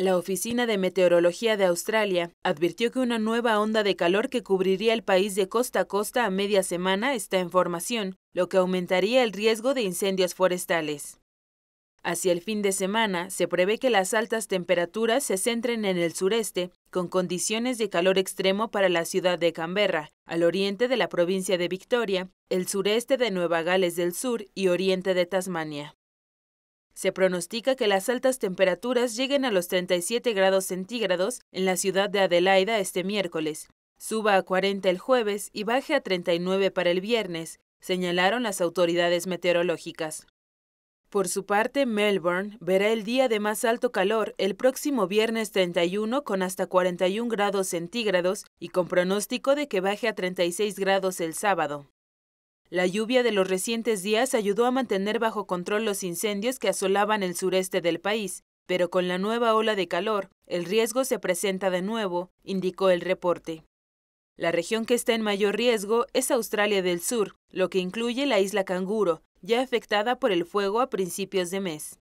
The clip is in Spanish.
La Oficina de Meteorología de Australia advirtió que una nueva onda de calor que cubriría el país de costa a costa a media semana está en formación, lo que aumentaría el riesgo de incendios forestales. Hacia el fin de semana se prevé que las altas temperaturas se centren en el sureste, con condiciones de calor extremo para la ciudad de Canberra, al oriente de la provincia de Victoria, el sureste de Nueva Gales del Sur y oriente de Tasmania. Se pronostica que las altas temperaturas lleguen a los 37 grados centígrados en la ciudad de Adelaida este miércoles, suba a 40 el jueves y baje a 39 para el viernes, señalaron las autoridades meteorológicas. Por su parte, Melbourne verá el día de más alto calor el próximo viernes 31 con hasta 41 grados centígrados y con pronóstico de que baje a 36 grados el sábado. La lluvia de los recientes días ayudó a mantener bajo control los incendios que asolaban el sureste del país, pero con la nueva ola de calor, el riesgo se presenta de nuevo, indicó el reporte. La región que está en mayor riesgo es Australia del Sur, lo que incluye la isla Canguro, ya afectada por el fuego a principios de mes.